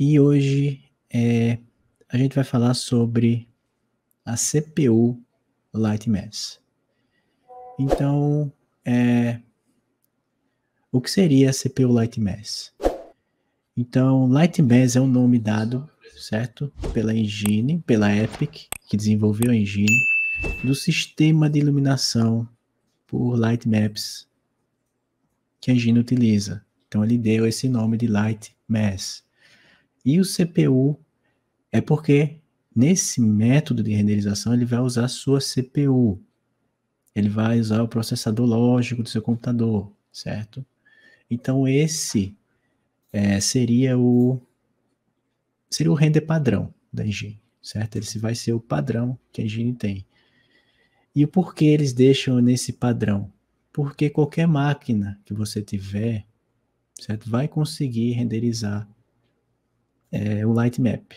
E hoje é, a gente vai falar sobre a CPU Mass. Então, é, o que seria a CPU Mass? Então, Mass é um nome dado, certo? Pela engine, pela Epic, que desenvolveu a engine, do sistema de iluminação por LightMaps que a engine utiliza. Então, ele deu esse nome de Mass. E o CPU é porque nesse método de renderização ele vai usar a sua CPU. Ele vai usar o processador lógico do seu computador, certo? Então esse é, seria o seria o render padrão da engine, certo? Esse vai ser o padrão que a engine tem. E o porquê eles deixam nesse padrão? Porque qualquer máquina que você tiver, certo, vai conseguir renderizar é, o Lightmap,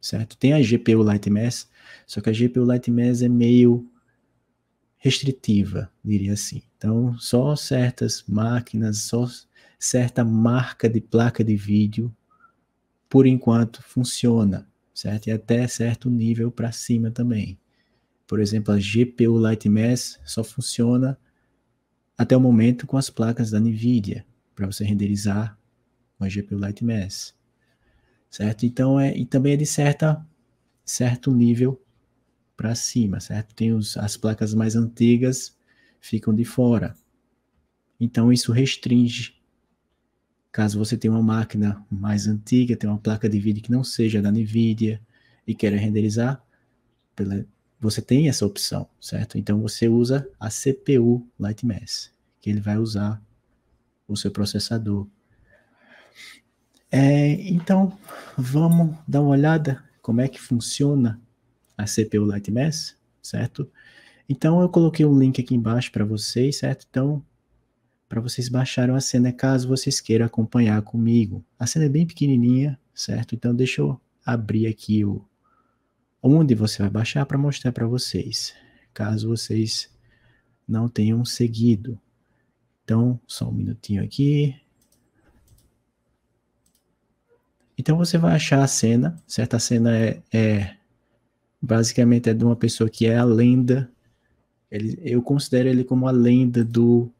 certo? Tem a GPU Lightmass, só que a GPU Lightmass é meio restritiva, diria assim. Então, só certas máquinas, só certa marca de placa de vídeo, por enquanto, funciona, certo? E até certo nível para cima também. Por exemplo, a GPU Lightmass só funciona até o momento com as placas da NVIDIA, para você renderizar uma GPU Lightmass certo? Então é e também é de certa certo nível para cima, certo? Tem os, as placas mais antigas ficam de fora. Então isso restringe. Caso você tenha uma máquina mais antiga, tenha uma placa de vídeo que não seja da Nvidia e queira renderizar, pela, você tem essa opção, certo? Então você usa a CPU Light Lightmass, que ele vai usar o seu processador é, então, vamos dar uma olhada como é que funciona a CPU Lightmass, certo? Então, eu coloquei um link aqui embaixo para vocês, certo? Então, para vocês baixarem a cena, caso vocês queiram acompanhar comigo. A cena é bem pequenininha, certo? Então, deixa eu abrir aqui o onde você vai baixar para mostrar para vocês, caso vocês não tenham seguido. Então, só um minutinho aqui. Então você vai achar a cena, certa cena é, é basicamente é de uma pessoa que é a lenda. Ele, eu considero ele como a lenda do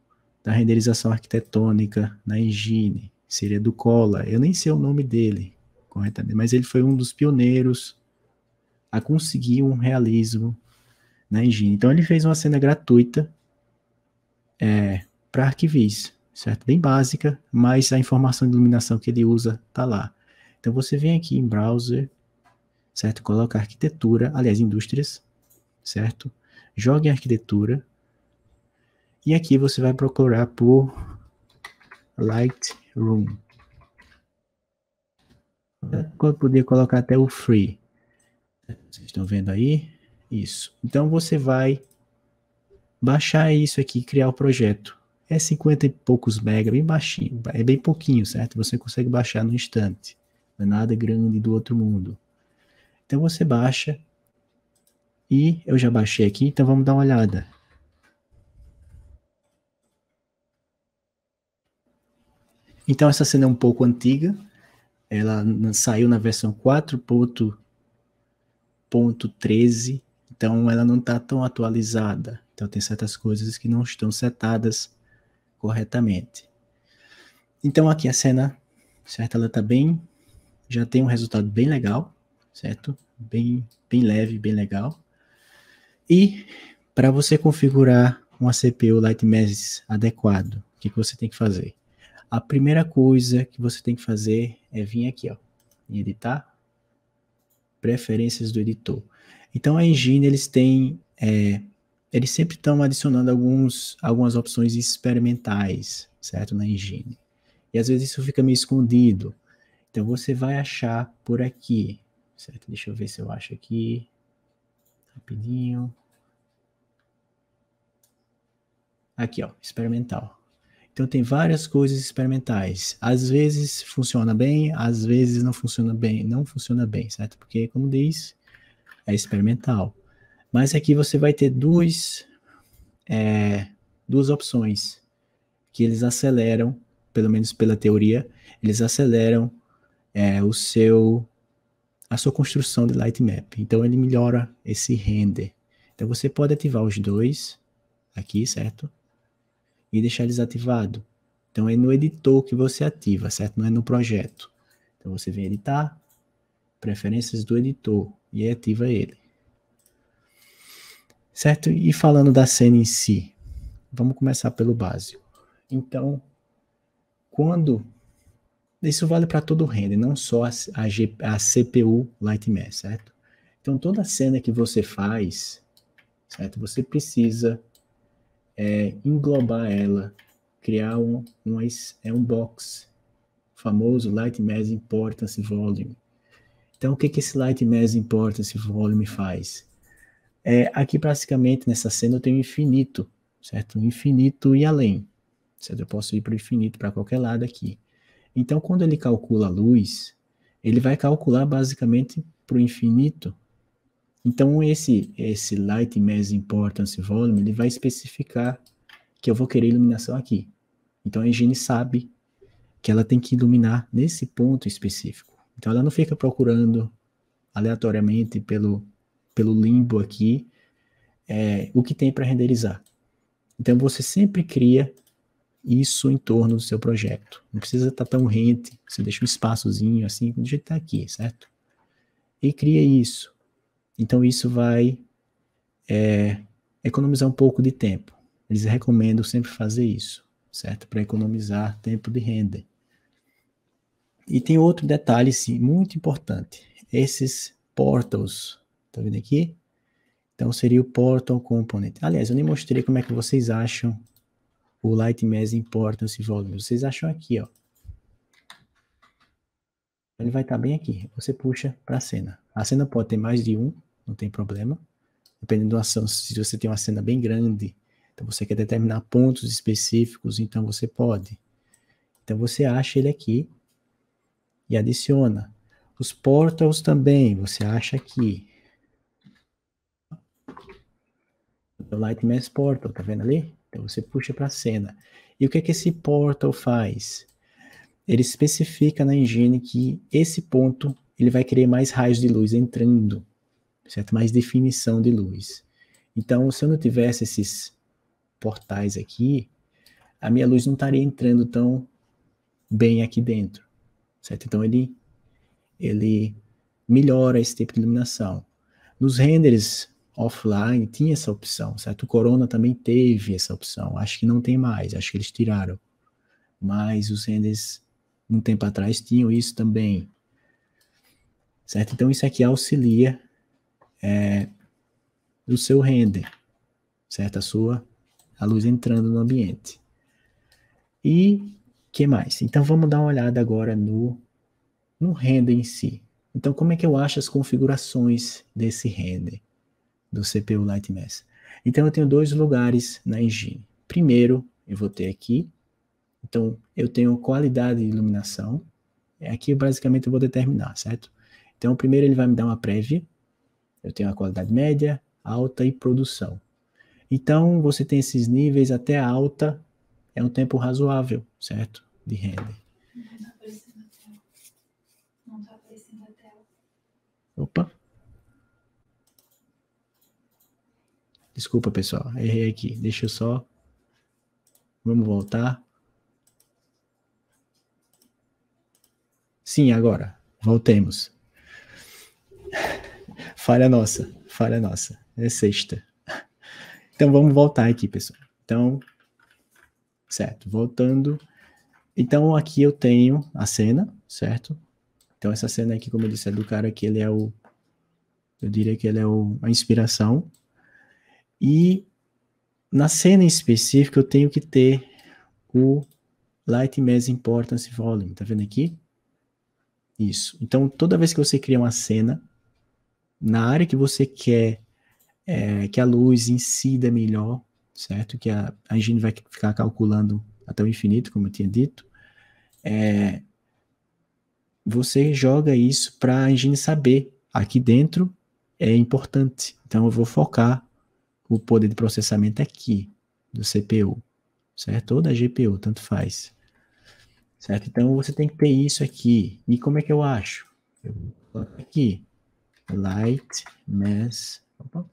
da renderização arquitetônica na Engine, seria do Cola. Eu nem sei o nome dele corretamente, mas ele foi um dos pioneiros a conseguir um realismo na Engine. Então ele fez uma cena gratuita é, para arquivis, certo? Bem básica, mas a informação de iluminação que ele usa tá lá. Então você vem aqui em browser, certo? Coloca arquitetura, aliás, indústrias, certo? Joga em arquitetura. E aqui você vai procurar por Lightroom. Eu poderia colocar até o free. Vocês estão vendo aí? Isso. Então você vai baixar isso aqui, criar o projeto. É 50 e poucos mega, bem baixinho, é bem pouquinho, certo? Você consegue baixar no instante. Não é nada grande do outro mundo. Então você baixa. E eu já baixei aqui, então vamos dar uma olhada. Então essa cena é um pouco antiga. Ela saiu na versão 4.13, então ela não está tão atualizada. Então tem certas coisas que não estão setadas corretamente. Então aqui a cena, certo? Ela está bem já tem um resultado bem legal, certo? Bem, bem leve, bem legal. E para você configurar uma CPU Lightmesh adequado, o que, que você tem que fazer? A primeira coisa que você tem que fazer é vir aqui, ó, em editar, preferências do editor. Então a engine eles têm, é, eles sempre estão adicionando alguns, algumas opções experimentais, certo, na engine. E às vezes isso fica meio escondido. Então você vai achar por aqui, certo? Deixa eu ver se eu acho aqui. Rapidinho. Aqui, ó, experimental. Então tem várias coisas experimentais. Às vezes funciona bem, às vezes não funciona bem, não funciona bem, certo? Porque como diz, é experimental. Mas aqui você vai ter duas é, duas opções que eles aceleram, pelo menos pela teoria, eles aceleram é, o seu a sua construção de Lightmap. Então ele melhora esse render. Então você pode ativar os dois aqui, certo? E deixar desativado. Então é no editor que você ativa, certo? Não é no projeto. Então você vem editar, preferências do editor e ativa ele. Certo? E falando da cena em si, vamos começar pelo básico. Então, quando isso vale para todo o render, não só a, a, G, a CPU Lightmesh, certo? Então, toda cena que você faz, certo? Você precisa é, englobar ela, criar um, um, é um box, famoso Lightmesh Importance Volume. Então, o que, que esse Lightmesh Importance Volume faz? É, aqui, praticamente, nessa cena, eu tenho infinito, certo? Infinito e além. Certo? Eu posso ir para o infinito, para qualquer lado aqui. Então, quando ele calcula a luz, ele vai calcular basicamente para o infinito. Então, esse, esse Light Mass Importance Volume, ele vai especificar que eu vou querer iluminação aqui. Então, a Engine sabe que ela tem que iluminar nesse ponto específico. Então, ela não fica procurando aleatoriamente pelo, pelo limbo aqui é, o que tem para renderizar. Então, você sempre cria isso em torno do seu projeto. Não precisa estar tão rente, você deixa um espaçozinho assim, do jeito que está aqui, certo? E cria isso. Então, isso vai é, economizar um pouco de tempo. Eles recomendam sempre fazer isso, certo? Para economizar tempo de render. E tem outro detalhe sim, muito importante. Esses portals, tá vendo aqui? Então seria o portal component. Aliás, eu nem mostrei como é que vocês acham o Light Mass Importance Volume. Vocês acham aqui, ó. Ele vai estar tá bem aqui. Você puxa para a cena. A cena pode ter mais de um, não tem problema. Dependendo da ação, se você tem uma cena bem grande, então você quer determinar pontos específicos, então você pode. Então você acha ele aqui e adiciona. Os portals também, você acha aqui. O Light Lightmass Portal, tá vendo ali? Então você puxa para a cena. E o que é que esse portal faz? Ele especifica na engine que esse ponto ele vai querer mais raios de luz entrando, certo? Mais definição de luz. Então, se eu não tivesse esses portais aqui, a minha luz não estaria entrando tão bem aqui dentro, certo? Então ele ele melhora esse tipo de iluminação. Nos renders offline tinha essa opção, certo? O Corona também teve essa opção. Acho que não tem mais, acho que eles tiraram. Mas os renders, um tempo atrás, tinham isso também. Certo? Então, isso aqui auxilia é, o seu render, certo? A sua, a luz entrando no ambiente. E que mais? Então, vamos dar uma olhada agora no, no render em si. Então, como é que eu acho as configurações desse render? do CPU Light Lightmass. Então, eu tenho dois lugares na engine. Primeiro, eu vou ter aqui. Então, eu tenho qualidade de iluminação. É aqui, basicamente, eu vou determinar, certo? Então, primeiro ele vai me dar uma prévia. Eu tenho a qualidade média, alta e produção. Então, você tem esses níveis até alta, é um tempo razoável, certo? De render. Não tá aparecendo a tela. Opa. Desculpa, pessoal. Errei aqui. Deixa eu só. Vamos voltar. Sim, agora. Voltemos. Falha nossa. Falha nossa. É sexta. Então vamos voltar aqui, pessoal. Então, certo. Voltando. Então aqui eu tenho a cena, certo? Então essa cena aqui, como eu disse, é do cara que ele é o. Eu diria que ele é o, a inspiração e na cena em específico, eu tenho que ter o Light Mass Importance Volume. Tá vendo aqui? Isso. Então, toda vez que você cria uma cena, na área que você quer é, que a luz incida melhor, certo? Que a, a engine vai ficar calculando até o infinito, como eu tinha dito. É, você joga isso para a engine saber aqui dentro é importante. Então eu vou focar o poder de processamento é aqui do CPU, certo? Ou da GPU, tanto faz. Certo? Então você tem que ter isso aqui. E como é que eu acho? Eu coloco aqui. Light mass. Opa.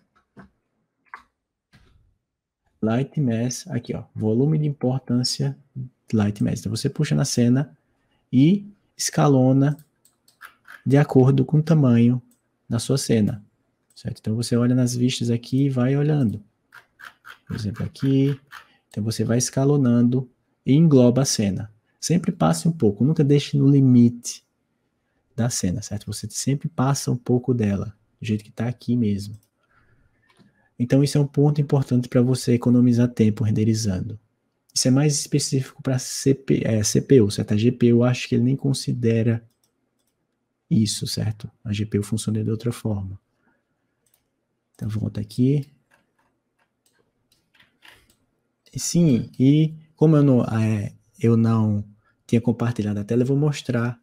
Light mass, aqui ó, volume de importância light mass. Então você puxa na cena e escalona de acordo com o tamanho da sua cena. Certo? Então você olha nas vistas aqui e vai olhando. Por exemplo, aqui. Então você vai escalonando e engloba a cena. Sempre passe um pouco, nunca deixe no limite da cena, certo? Você sempre passa um pouco dela, do jeito que está aqui mesmo. Então isso é um ponto importante para você economizar tempo renderizando. Isso é mais específico para CP, é, CPU, certo? A GPU eu acho que ele nem considera isso, certo? A GPU funciona de outra forma. Então aqui. Sim, e como eu não, ah, é, eu não tinha compartilhado a tela, eu vou mostrar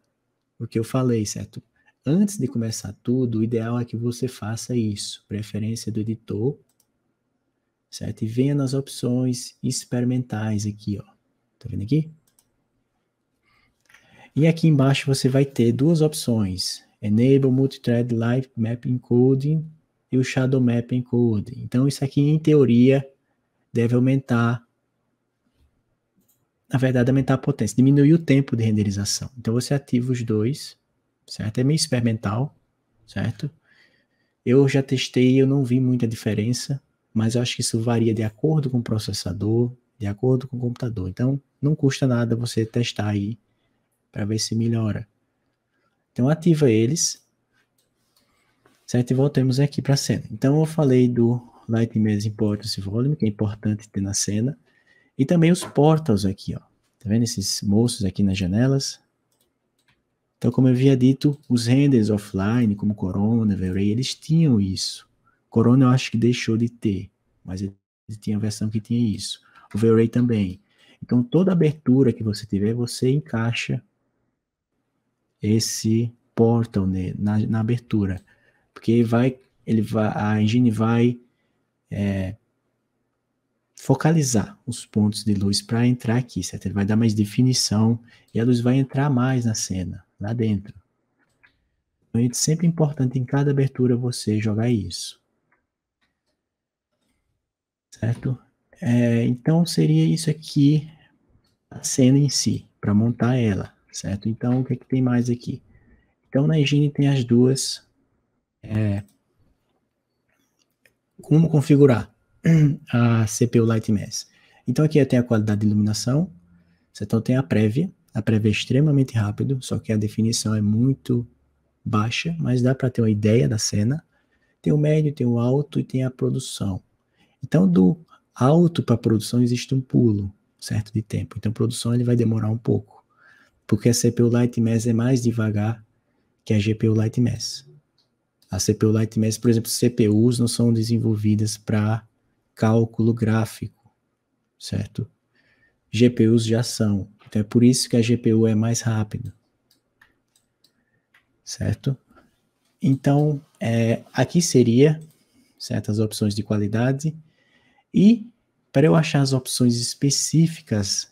o que eu falei, certo? Antes de começar tudo, o ideal é que você faça isso. Preferência do editor, certo? E venha nas opções experimentais aqui, ó. Tá vendo aqui? E aqui embaixo você vai ter duas opções. Enable Multithread Live Map Encoding e o Shadow Map Code. Então, isso aqui, em teoria, deve aumentar, na verdade, aumentar a potência, diminuir o tempo de renderização. Então, você ativa os dois, certo? É meio experimental, certo? Eu já testei, eu não vi muita diferença, mas eu acho que isso varia de acordo com o processador, de acordo com o computador. Então, não custa nada você testar aí para ver se melhora. Então, ativa eles, Certo? E voltemos aqui para a cena. Então, eu falei do Light Maze Importance Volume, que é importante ter na cena. E também os portals aqui, ó. Tá vendo esses moços aqui nas janelas? Então, como eu havia dito, os renders offline, como Corona, V-Ray, eles tinham isso. Corona eu acho que deixou de ter, mas ele tinha a versão que tinha isso. O V-Ray também. Então, toda abertura que você tiver, você encaixa esse portal na, na abertura porque vai, ele vai, a engine vai é, focalizar os pontos de luz para entrar aqui, certo? Ele vai dar mais definição e a luz vai entrar mais na cena, lá dentro. Então, é sempre importante em cada abertura você jogar isso. Certo? É, então, seria isso aqui, a cena em si, para montar ela, certo? Então, o que, é que tem mais aqui? Então, na engine tem as duas é, como configurar a CPU Lightmass. Então aqui tem a qualidade de iluminação, então tem a prévia, a prévia é extremamente rápido, só que a definição é muito baixa, mas dá para ter uma ideia da cena. Tem o médio, tem o alto e tem a produção. Então do alto para produção existe um pulo, certo, de tempo. Então produção ele vai demorar um pouco, porque a CPU Lightmass é mais devagar que a GPU Lightmass. A CPU light Lightmass, por exemplo, CPUs não são desenvolvidas para cálculo gráfico, certo? GPUs já são. Então é por isso que a GPU é mais rápida, certo? Então, é, aqui seria certas opções de qualidade e para eu achar as opções específicas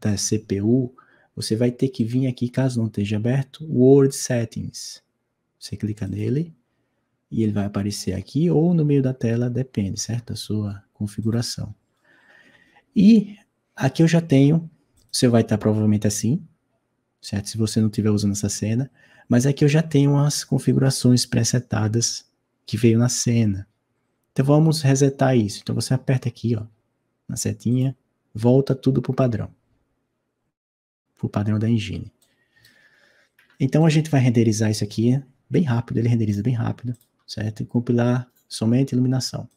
da CPU, você vai ter que vir aqui, caso não esteja aberto, Word Settings. Você clica nele e ele vai aparecer aqui ou no meio da tela, depende, certo? Da sua configuração. E aqui eu já tenho, você vai estar provavelmente assim, certo? Se você não estiver usando essa cena, mas aqui eu já tenho as configurações presetadas que veio na cena. Então vamos resetar isso. Então você aperta aqui, ó, na setinha, volta tudo para o padrão. Para o padrão da engine. Então a gente vai renderizar isso aqui bem rápido, ele renderiza bem rápido, certo? E compilar somente iluminação.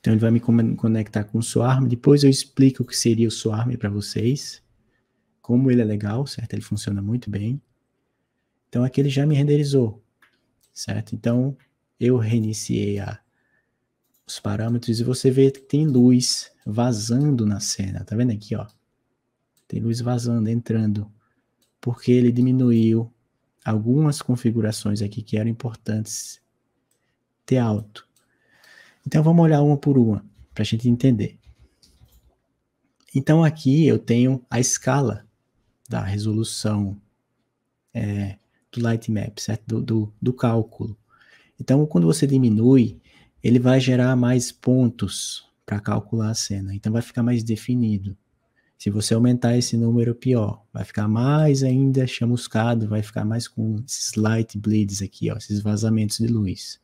Então ele vai me conectar com o Swarm, depois eu explico o que seria o Swarm para vocês, como ele é legal, certo? Ele funciona muito bem. Então aqui ele já me renderizou, certo? Então eu reiniciei a, os parâmetros e você vê que tem luz vazando na cena, tá vendo aqui, ó? Tem luz vazando, entrando, porque ele diminuiu algumas configurações aqui que eram importantes ter alto. Então vamos olhar uma por uma para a gente entender. Então aqui eu tenho a escala da resolução é, do Lightmap, certo? Do, do, do cálculo. Então quando você diminui, ele vai gerar mais pontos para calcular a cena. Então vai ficar mais definido. Se você aumentar esse número, pior. Vai ficar mais ainda chamuscado, vai ficar mais com esses light bleeds aqui, ó, esses vazamentos de luz.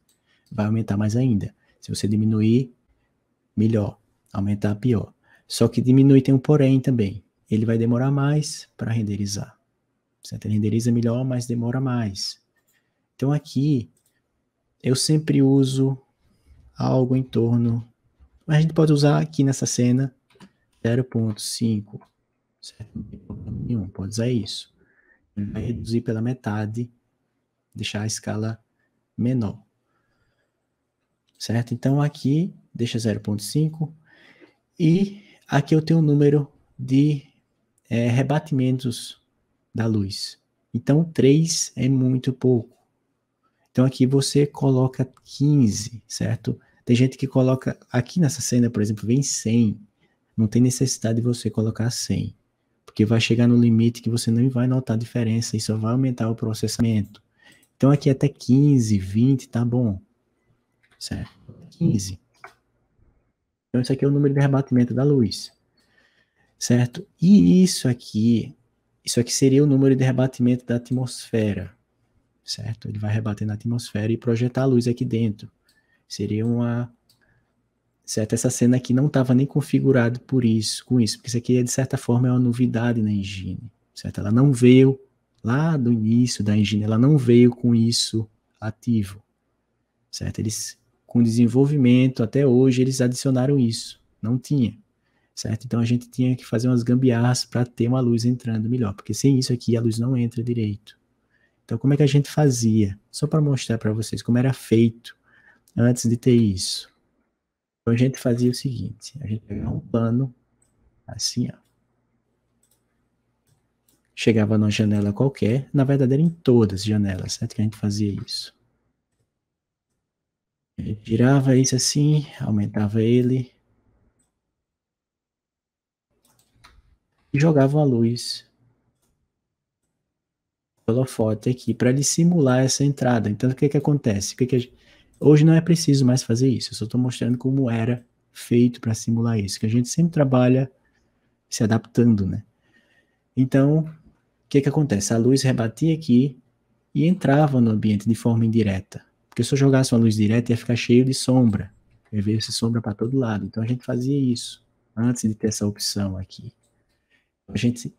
Vai aumentar mais ainda. Se você diminuir, melhor. Aumentar, pior. Só que diminuir tem um porém também. Ele vai demorar mais para renderizar. Você renderiza melhor, mas demora mais. Então aqui, eu sempre uso algo em torno... A gente pode usar aqui nessa cena 0,5, certo? Não tem problema nenhum, pode usar isso. Ele vai reduzir pela metade, deixar a escala menor. Certo? Então aqui deixa 0,5 e aqui eu tenho o um número de é, rebatimentos da luz. Então 3 é muito pouco. Então aqui você coloca 15, certo? Tem gente que coloca aqui nessa cena, por exemplo, vem 100. Não tem necessidade de você colocar 100, porque vai chegar no limite que você não vai notar diferença e só vai aumentar o processamento. Então aqui é até 15, 20, tá bom. Certo? 15. Então isso aqui é o número de rebatimento da luz. Certo? E isso aqui, isso aqui seria o número de rebatimento da atmosfera. Certo? Ele vai rebater na atmosfera e projetar a luz aqui dentro. Seria uma certo? Essa cena aqui não estava nem configurado por isso, com isso, porque isso aqui de certa forma é uma novidade na engine, certo? Ela não veio lá do início da engine, ela não veio com isso ativo, certo? Eles com desenvolvimento até hoje eles adicionaram isso, não tinha, certo? Então a gente tinha que fazer umas gambiarras para ter uma luz entrando melhor, porque sem isso aqui a luz não entra direito. Então como é que a gente fazia? Só para mostrar para vocês como era feito antes de ter isso. Então a gente fazia o seguinte: a gente pegava um pano, assim, ó. Chegava numa janela qualquer, na verdade era em todas as janelas, certo? Que a gente fazia isso. A gente girava isso assim, aumentava ele. E jogava a luz pela foto aqui para ele simular essa entrada. Então o que que acontece? O que que a gente Hoje não é preciso mais fazer isso, eu só estou mostrando como era feito para simular isso, que a gente sempre trabalha se adaptando, né? Então, o que é que acontece? A luz rebatia aqui e entrava no ambiente de forma indireta, porque se eu jogasse uma luz direta ia ficar cheio de sombra, eu ver essa sombra para todo lado, então a gente fazia isso antes de ter essa opção aqui. A gente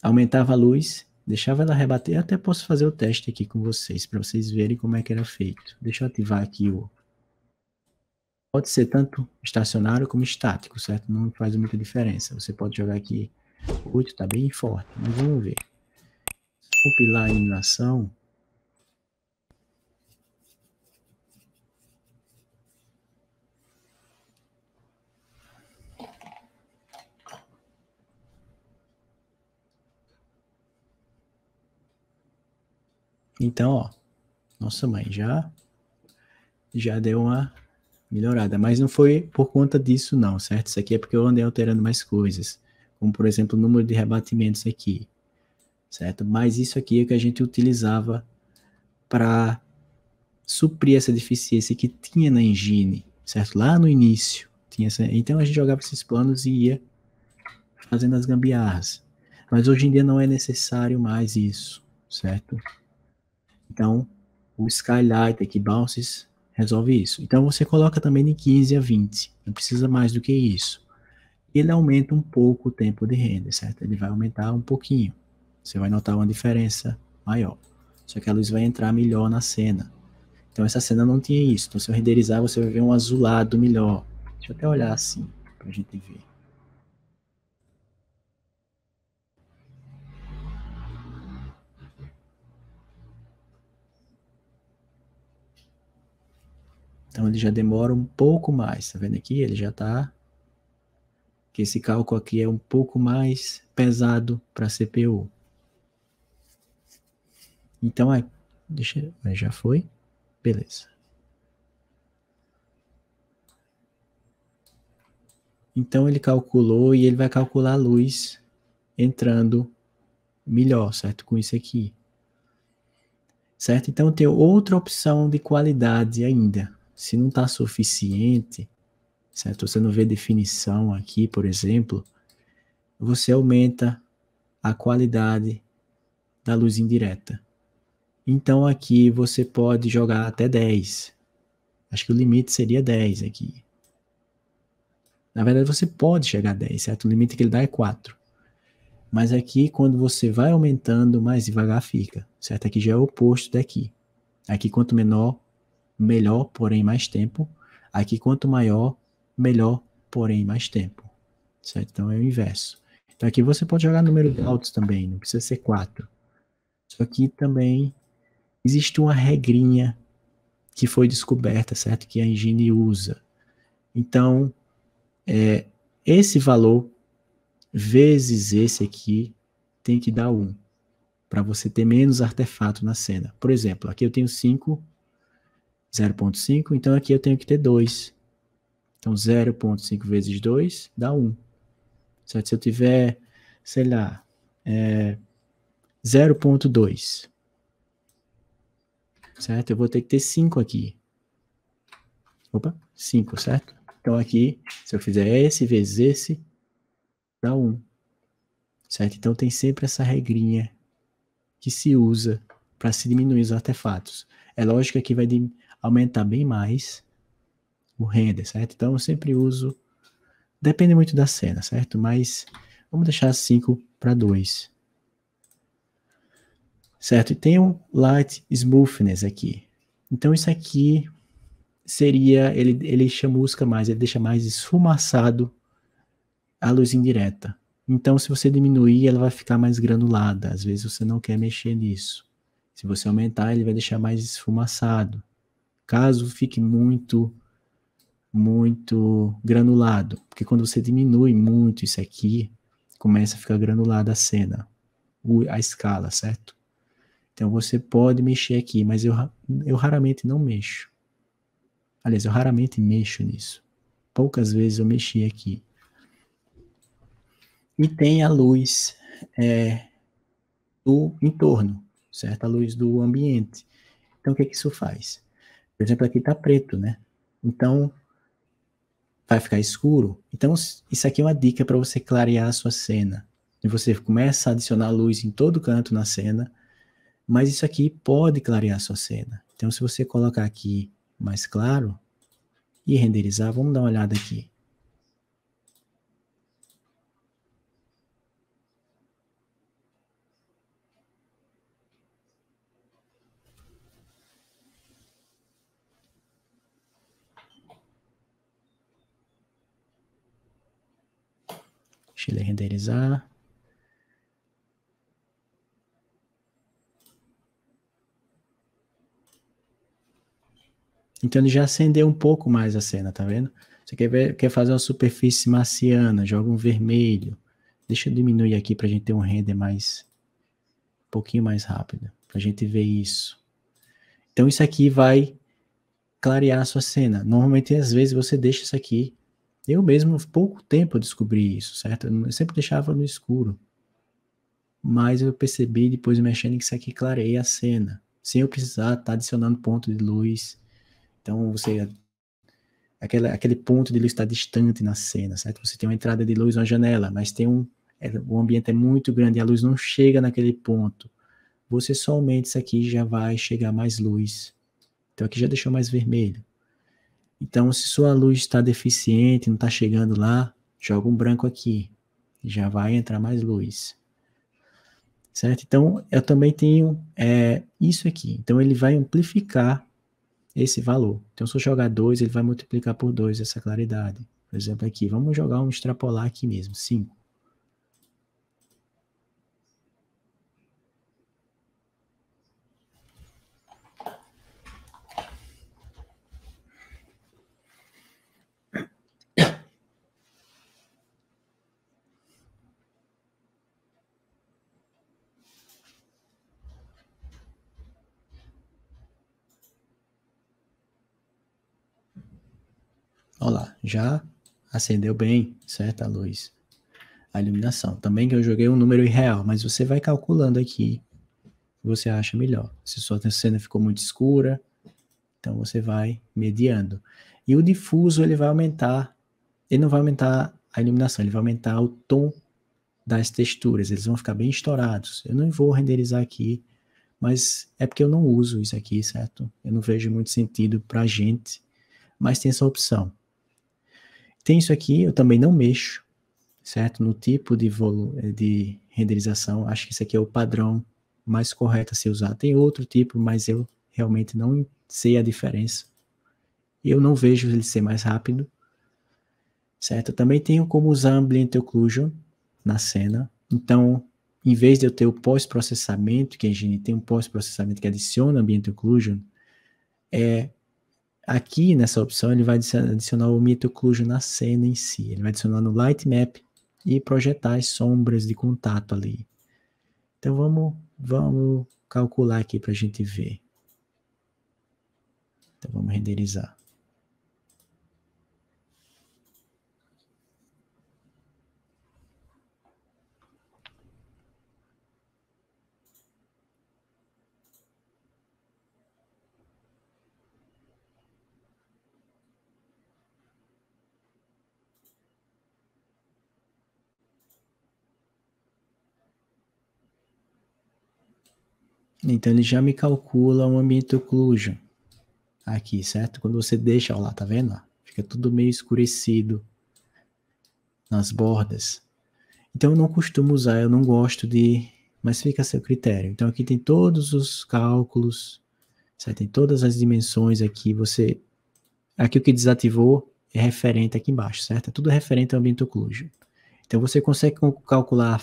aumentava a luz Deixava ela rebater, até posso fazer o teste aqui com vocês, para vocês verem como é que era feito. Deixa eu ativar aqui o... Pode ser tanto estacionário como estático, certo? Não faz muita diferença. Você pode jogar aqui 8, tá bem forte, mas vamos ver. Compilar a eliminação, Então, ó, nossa mãe, já já deu uma melhorada, mas não foi por conta disso não, certo? Isso aqui é porque eu andei alterando mais coisas, como por exemplo, o número de rebatimentos aqui, certo? Mas isso aqui é o que a gente utilizava para suprir essa deficiência que tinha na engine, certo? Lá no início, tinha essa... então a gente jogava esses planos e ia fazendo as gambiarras. Mas hoje em dia não é necessário mais isso, certo? Então, o Skylight aqui, Bounces, resolve isso. Então, você coloca também de 15 a 20, não precisa mais do que isso. Ele aumenta um pouco o tempo de render, certo? Ele vai aumentar um pouquinho. Você vai notar uma diferença maior. Só que a luz vai entrar melhor na cena. Então, essa cena não tinha isso. Então, se eu renderizar, você vai ver um azulado melhor. Deixa eu até olhar assim, pra gente ver. Então ele já demora um pouco mais, tá vendo aqui? Ele já tá que esse cálculo aqui é um pouco mais pesado para a CPU. Então aí, deixa, já foi. Beleza. Então ele calculou e ele vai calcular a luz entrando melhor, certo? Com isso aqui. Certo? Então tem outra opção de qualidade ainda, se não está suficiente, certo? Você não vê definição aqui, por exemplo, você aumenta a qualidade da luz indireta. Então aqui você pode jogar até 10. Acho que o limite seria 10 aqui. Na verdade, você pode chegar a 10, certo? O limite que ele dá é 4. Mas aqui, quando você vai aumentando, mais devagar fica, certo? Aqui já é o oposto daqui. Aqui, quanto menor, melhor, porém mais tempo. Aqui, quanto maior, melhor, porém mais tempo. Certo? Então é o inverso. Então aqui você pode jogar número de altos também, não precisa ser 4. Só que também existe uma regrinha que foi descoberta, certo? Que a engine usa. Então, é, esse valor vezes esse aqui tem que dar 1, para você ter menos artefato na cena. Por exemplo, aqui eu tenho 5, 0,5, então aqui eu tenho que ter 2. Então 0,5 vezes 2 dá 1. Certo? Se eu tiver, sei lá, é 0,2, certo? Eu vou ter que ter 5 aqui. Opa, 5, certo? Então aqui, se eu fizer esse vezes esse, dá 1. Certo? Então tem sempre essa regrinha que se usa para se diminuir os artefatos. É lógico que vai, aumentar bem mais o render, certo? Então eu sempre uso, depende muito da cena, certo? Mas vamos deixar 5 para 2. Certo? E tem um Light Smoothness aqui. Então isso aqui seria, ele, ele chamusca mais, ele deixa mais esfumaçado a luz indireta. Então, se você diminuir, ela vai ficar mais granulada. Às vezes você não quer mexer nisso. Se você aumentar, ele vai deixar mais esfumaçado caso, fique muito, muito granulado. Porque quando você diminui muito isso aqui, começa a ficar granulada a cena, a escala, certo? Então você pode mexer aqui, mas eu, eu raramente não mexo. Aliás, eu raramente mexo nisso. Poucas vezes eu mexi aqui. E tem a luz é, do entorno, certo? A luz do ambiente. Então, o que, é que isso faz? Por exemplo, aqui está preto, né? Então, vai ficar escuro. Então, isso aqui é uma dica para você clarear a sua cena. E você começa a adicionar luz em todo canto na cena, mas isso aqui pode clarear a sua cena. Então, se você colocar aqui mais claro e renderizar, vamos dar uma olhada aqui. Deixa ele renderizar. Então ele já acendeu um pouco mais a cena, tá vendo? Você quer, ver, quer fazer uma superfície marciana, joga um vermelho. Deixa eu diminuir aqui para a gente ter um render mais, um pouquinho mais rápido, para a gente ver isso. Então isso aqui vai clarear a sua cena. Normalmente, às vezes, você deixa isso aqui eu mesmo, pouco tempo, descobri isso, certo? Eu sempre deixava no escuro. Mas eu percebi, depois mexendo, que isso aqui clareia a cena. Sem eu precisar estar tá adicionando ponto de luz. Então, você... Aquele, aquele ponto de luz está distante na cena, certo? Você tem uma entrada de luz, uma janela, mas tem um... É, o ambiente é muito grande e a luz não chega naquele ponto. Você somente isso aqui já vai chegar mais luz. Então, aqui já deixou mais vermelho. Então, se sua luz está deficiente, não está chegando lá, joga um branco aqui. Já vai entrar mais luz. Certo? Então, eu também tenho é, isso aqui. Então, ele vai amplificar esse valor. Então, se eu jogar 2, ele vai multiplicar por 2 essa claridade. Por exemplo, aqui. Vamos jogar um extrapolar aqui mesmo, 5. já acendeu bem, certo? A luz, a iluminação. Também que eu joguei um número irreal, mas você vai calculando aqui você acha melhor. Se sua cena ficou muito escura, então você vai mediando. E o difuso, ele vai aumentar, ele não vai aumentar a iluminação, ele vai aumentar o tom das texturas, eles vão ficar bem estourados. Eu não vou renderizar aqui, mas é porque eu não uso isso aqui, certo? Eu não vejo muito sentido pra gente, mas tem essa opção. Tem isso aqui, eu também não mexo, certo? No tipo de, eh, de renderização, acho que isso aqui é o padrão mais correto a ser usado Tem outro tipo, mas eu realmente não sei a diferença. Eu não vejo ele ser mais rápido, certo? Eu também tenho como usar Ambient Occlusion na cena. Então, em vez de eu ter o pós-processamento, que a gente tem um pós-processamento que adiciona Ambient Occlusion, é Aqui, nessa opção, ele vai adicionar o mito occlusion na cena em si. Ele vai adicionar no Light Map e projetar as sombras de contato ali. Então, vamos, vamos calcular aqui para a gente ver. Então, vamos renderizar. Então ele já me calcula um ambiente occlusion aqui, certo? Quando você deixa, ó lá, tá vendo? Fica tudo meio escurecido nas bordas. Então eu não costumo usar, eu não gosto de, mas fica a seu critério. Então aqui tem todos os cálculos, certo? Tem todas as dimensões aqui, você aqui o que desativou é referente aqui embaixo, certo? É tudo referente ao ambiente occlusion. Então você consegue calcular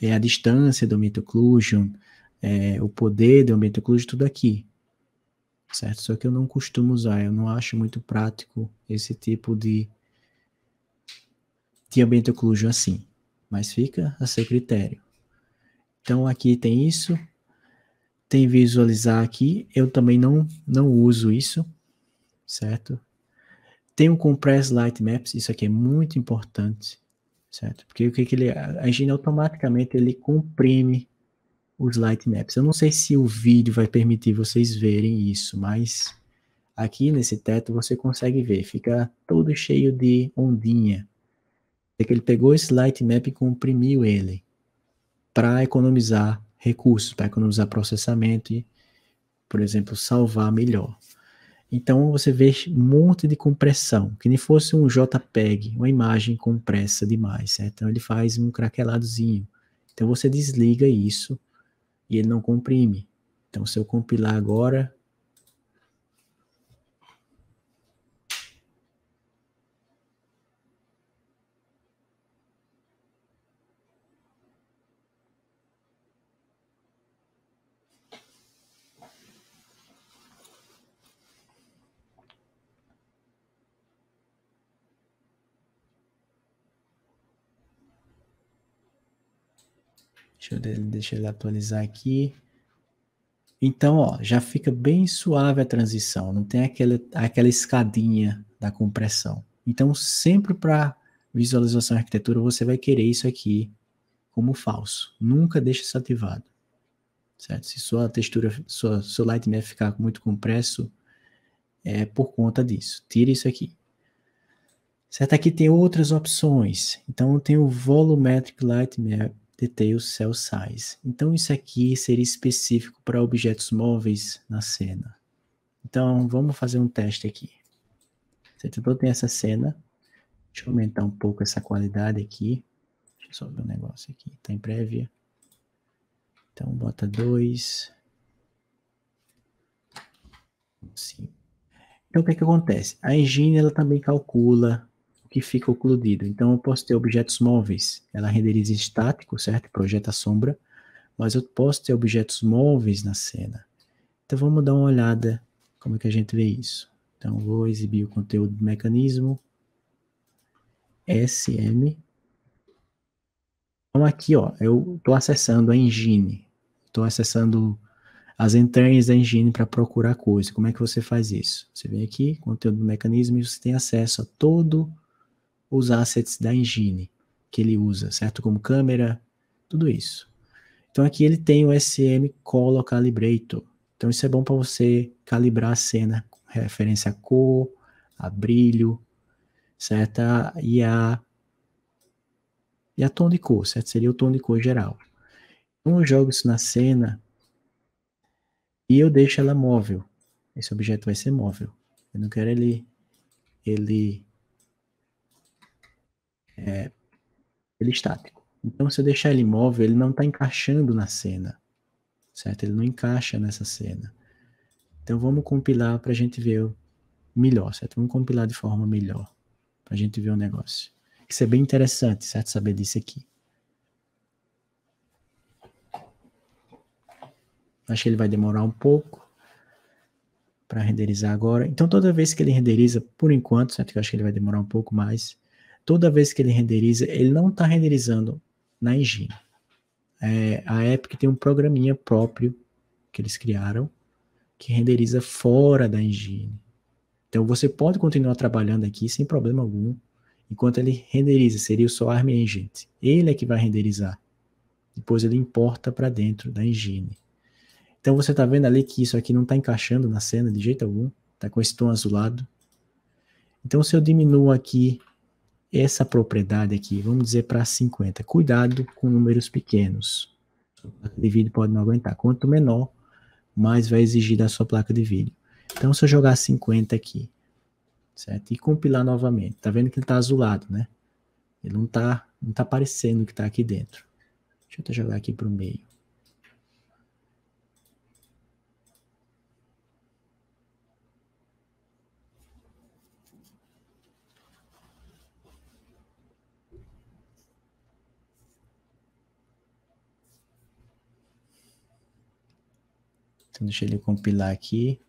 é, a distância do ambiente occlusion, é, o poder do ambiente eclúdico, tudo aqui, certo? Só que eu não costumo usar, eu não acho muito prático esse tipo de, de ambiente oclujo assim, mas fica a seu critério. Então aqui tem isso, tem visualizar aqui, eu também não, não uso isso, certo? Tem o Compress Light Maps, isso aqui é muito importante, certo? Porque o que, que ele, a engine automaticamente ele comprime os lightmaps. Eu não sei se o vídeo vai permitir vocês verem isso, mas aqui nesse teto você consegue ver, fica todo cheio de ondinha. É que ele pegou esse lightmap e comprimiu ele para economizar recursos, para economizar processamento e, por exemplo, salvar melhor. Então você vê um monte de compressão, que nem fosse um JPEG, uma imagem compressa demais, certo? Então ele faz um craqueladozinho. Então você desliga isso e ele não comprime. Então, se eu compilar agora, deixa ele atualizar aqui. Então, ó, já fica bem suave a transição, não tem aquela, aquela escadinha da compressão. Então, sempre para visualização e arquitetura, você vai querer isso aqui como falso. Nunca deixe isso ativado. Certo? Se sua textura, sua, seu Lightmap ficar muito compresso, é por conta disso. Tire isso aqui. Certo? Aqui tem outras opções. Então, tem o Volumetric Lightmap, Detail Cell Size. Então, isso aqui seria específico para objetos móveis na cena. Então, vamos fazer um teste aqui. O setor tem essa cena. Deixa eu aumentar um pouco essa qualidade aqui. Deixa eu só ver um negócio aqui. Está em prévia. Então, bota 2. Sim. Então, o que, é que acontece? A engine ela também calcula que fica ocludido. Então, eu posso ter objetos móveis. Ela renderiza estático, certo? Projeta sombra. Mas eu posso ter objetos móveis na cena. Então, vamos dar uma olhada como é que a gente vê isso. Então, vou exibir o conteúdo do mecanismo. SM. Então, aqui, ó, eu estou acessando a engine. Estou acessando as entranhas da engine para procurar coisa. Como é que você faz isso? Você vem aqui, conteúdo do mecanismo, e você tem acesso a todo os assets da engine que ele usa, certo? Como câmera, tudo isso. Então aqui ele tem o SM Color Calibrator. Então isso é bom para você calibrar a cena com referência à cor, a brilho, certo? E a e a tom de cor, certo? Seria o tom de cor geral. Então eu jogo isso na cena e eu deixo ela móvel. Esse objeto vai ser móvel. Eu não quero ele ele é, ele é estático. Então, se eu deixar ele imóvel, ele não está encaixando na cena, certo? Ele não encaixa nessa cena. Então, vamos compilar para a gente ver melhor, certo? Vamos compilar de forma melhor para a gente ver o negócio. Isso é bem interessante, certo? Saber disso aqui. Acho que ele vai demorar um pouco para renderizar agora. Então, toda vez que ele renderiza, por enquanto, certo? Que eu acho que ele vai demorar um pouco mais, toda vez que ele renderiza, ele não está renderizando na engine. É, a Epic tem um programinha próprio que eles criaram que renderiza fora da engine. Então você pode continuar trabalhando aqui sem problema algum, enquanto ele renderiza, seria o seu ARM Engine. Ele é que vai renderizar. Depois ele importa para dentro da engine. Então você está vendo ali que isso aqui não está encaixando na cena de jeito algum, está com esse tom azulado. Então se eu diminuo aqui essa propriedade aqui, vamos dizer para 50. Cuidado com números pequenos. Sua placa de vídeo pode não aguentar. Quanto menor, mais vai exigir da sua placa de vídeo. Então, se eu jogar 50 aqui, certo? E compilar novamente. Tá vendo que ele tá azulado, né? Ele não tá, não tá aparecendo o que tá aqui dentro. Deixa eu até jogar aqui para o meio. Então, deixa ele compilar aqui.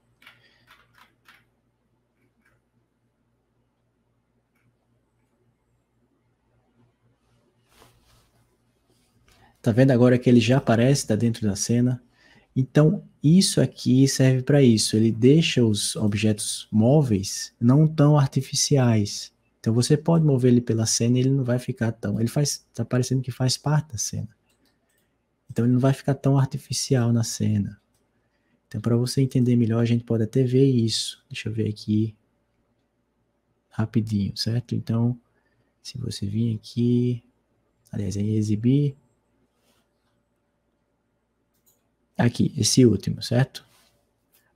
Tá vendo agora que ele já aparece, tá dentro da cena. Então, isso aqui serve para isso. Ele deixa os objetos móveis não tão artificiais. Então, você pode mover ele pela cena e ele não vai ficar tão... Ele faz, tá parecendo que faz parte da cena. Então, ele não vai ficar tão artificial na cena. Então, para você entender melhor, a gente pode até ver isso. Deixa eu ver aqui rapidinho, certo? Então, se você vir aqui, aliás, em exibir, aqui, esse último, certo?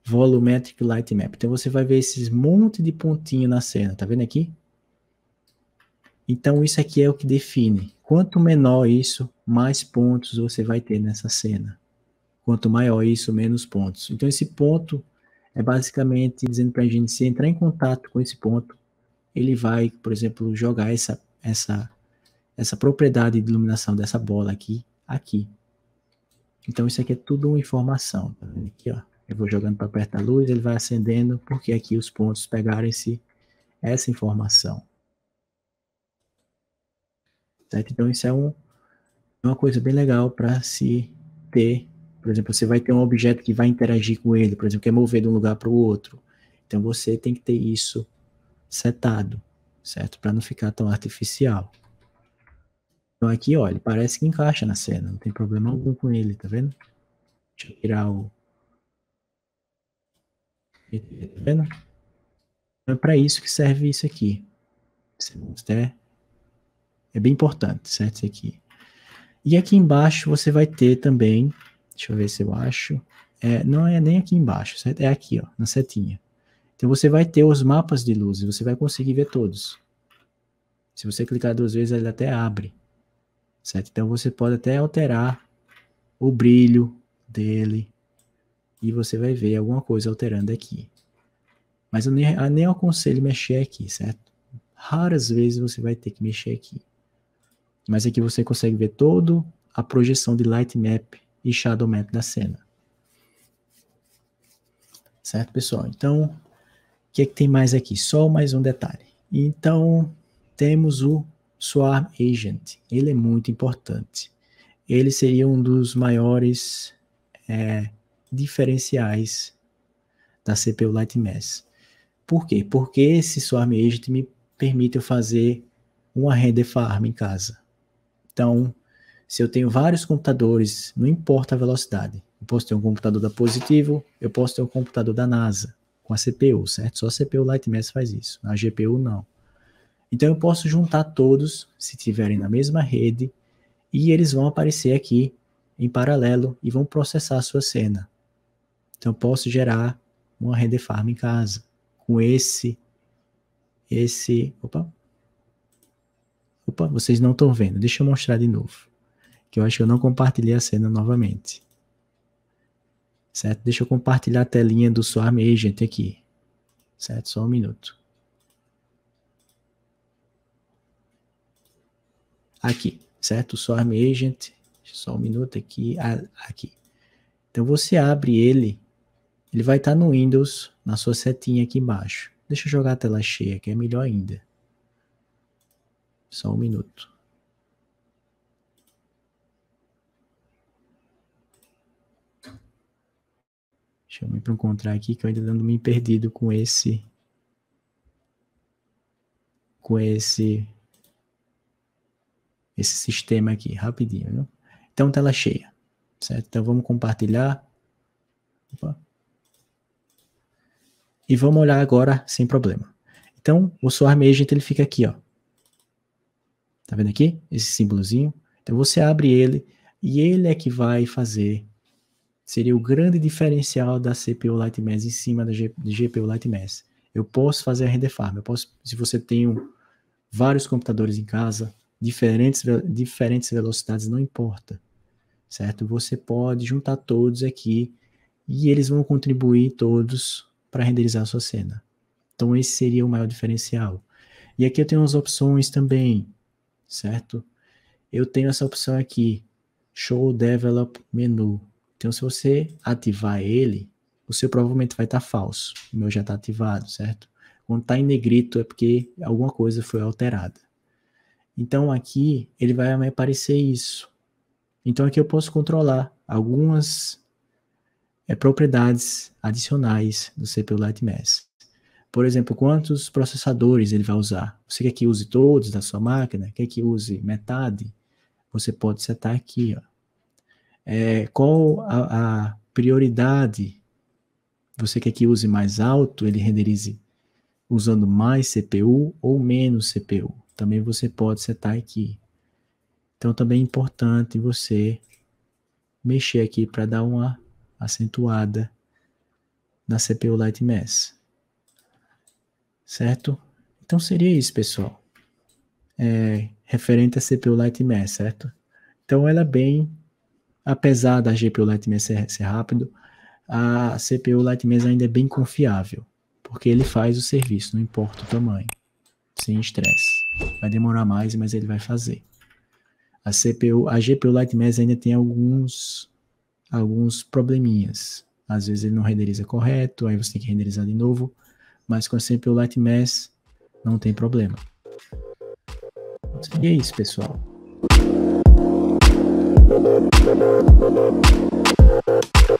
Volumetric Light Map. Então, você vai ver esses monte de pontinho na cena, tá vendo aqui? Então, isso aqui é o que define. Quanto menor isso, mais pontos você vai ter nessa cena. Quanto maior isso, menos pontos. Então, esse ponto é basicamente dizendo para a gente se entrar em contato com esse ponto, ele vai, por exemplo, jogar essa, essa, essa propriedade de iluminação dessa bola aqui, aqui. Então, isso aqui é tudo uma informação. Tá vendo aqui, ó. Eu vou jogando para perto da luz, ele vai acendendo, porque aqui os pontos pegaram esse, essa informação. Certo? Então, isso é um, uma coisa bem legal para se ter por exemplo, você vai ter um objeto que vai interagir com ele, por exemplo, quer mover de um lugar para o outro. Então você tem que ter isso setado, certo? Para não ficar tão artificial. Então aqui, olha, parece que encaixa na cena, não tem problema algum com ele, tá vendo? Deixa eu tirar o... Tá vendo? Então é para isso que serve isso aqui. É, é bem importante, certo? Isso aqui. E aqui embaixo você vai ter também Deixa eu ver se eu acho. É, não é nem aqui embaixo, certo? É aqui, ó, na setinha. Então você vai ter os mapas de luzes, você vai conseguir ver todos. Se você clicar duas vezes, ele até abre. Certo? Então você pode até alterar o brilho dele e você vai ver alguma coisa alterando aqui. Mas eu nem, eu nem aconselho mexer aqui, certo? Raras vezes você vai ter que mexer aqui. Mas aqui você consegue ver todo a projeção de light map e Shadow Man da cena. Certo, pessoal? Então, o que, é que tem mais aqui? Só mais um detalhe. Então, temos o Swarm Agent. Ele é muito importante. Ele seria um dos maiores é, diferenciais da CPU Lightmass. Por quê? Porque esse Swarm Agent me permite eu fazer uma render farm em casa. Então, se eu tenho vários computadores, não importa a velocidade. Eu posso ter um computador da Positivo, eu posso ter um computador da NASA, com a CPU, certo? Só a CPU Lightmass faz isso, a GPU não. Então eu posso juntar todos, se tiverem na mesma rede, e eles vão aparecer aqui em paralelo e vão processar a sua cena. Então eu posso gerar uma rede farm em casa com esse esse, opa. Opa, vocês não estão vendo. Deixa eu mostrar de novo que eu acho que eu não compartilhei a cena novamente. Certo? Deixa eu compartilhar a telinha do Swarm Agent aqui. Certo? Só um minuto. Aqui, certo? O Swarm Agent, só um minuto aqui, ah, aqui. Então você abre ele, ele vai estar tá no Windows, na sua setinha aqui embaixo. Deixa eu jogar a tela cheia, que é melhor ainda. Só um minuto. Deixa eu me encontrar aqui que eu ainda ando me perdido com esse com esse esse sistema aqui, rapidinho, Viu? Então tela cheia, certo? Então vamos compartilhar. Opa. E vamos olhar agora sem problema. Então, o Swarm Agent ele fica aqui, ó. Tá vendo aqui? Esse símbolozinho. Então você abre ele e ele é que vai fazer seria o grande diferencial da CPU Lightmass em cima da G, GPU Lightmass. Eu posso fazer a render farm, eu posso, se você tem um, vários computadores em casa, diferentes, diferentes velocidades, não importa, certo? Você pode juntar todos aqui e eles vão contribuir todos para renderizar a sua cena. Então esse seria o maior diferencial. E aqui eu tenho umas opções também, certo? Eu tenho essa opção aqui, Show Develop Menu. Então, se você ativar ele, o seu provavelmente vai estar tá falso. O meu já está ativado, certo? Quando está em negrito é porque alguma coisa foi alterada. Então, aqui ele vai me aparecer isso. Então, aqui eu posso controlar algumas é, propriedades adicionais do CPU Lightmass. Por exemplo, quantos processadores ele vai usar? Você quer que use todos da sua máquina? Quer que use metade? Você pode setar aqui, ó. É, qual a, a prioridade? Você quer que use mais alto, ele renderize usando mais CPU ou menos CPU. Também você pode setar aqui. Então também é importante você mexer aqui para dar uma acentuada na CPU Light Mass. Certo? Então seria isso, pessoal. É, referente à CPU Light Mass, certo? Então ela é bem apesar da GPU Lightning ser, ser rápido, a CPU Lightning ainda é bem confiável, porque ele faz o serviço, não importa o tamanho, sem estresse. Vai demorar mais, mas ele vai fazer. A CPU, a GPU Lightning ainda tem alguns alguns probleminhas. Às vezes ele não renderiza correto, aí você tem que renderizar de novo, mas com a CPU Lightning não tem problema. E é isso, pessoal. the